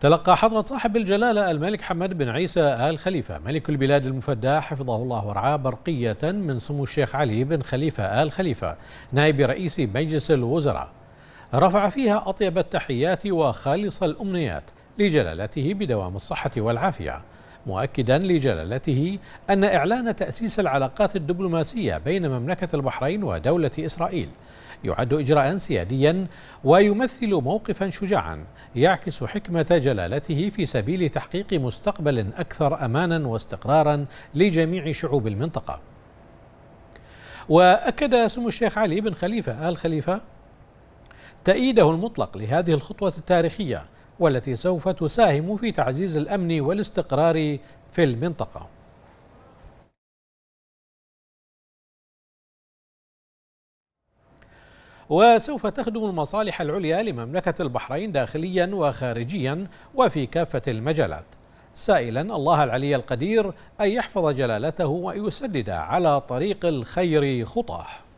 تلقى حضرة صاحب الجلالة الملك حمد بن عيسى آل خليفة ملك البلاد المفدى حفظه الله ورعاه برقية من سمو الشيخ علي بن خليفة آل خليفة نائب رئيس مجلس الوزراء رفع فيها أطيب التحيات وخالص الأمنيات لجلالته بدوام الصحة والعافية مؤكدا لجلالته أن إعلان تأسيس العلاقات الدبلوماسية بين مملكة البحرين ودولة إسرائيل يعد إجراء سياديا ويمثل موقفا شجاعا يعكس حكمة جلالته في سبيل تحقيق مستقبل أكثر أمانا واستقرارا لجميع شعوب المنطقة وأكد سمو الشيخ علي بن خليفة آل خليفة تأييده المطلق لهذه الخطوة التاريخية والتي سوف تساهم في تعزيز الأمن والاستقرار في المنطقة وسوف تخدم المصالح العليا لمملكة البحرين داخليا وخارجيا وفي كافة المجالات سائلا الله العلي القدير أن يحفظ جلالته ويسدد على طريق الخير خطاه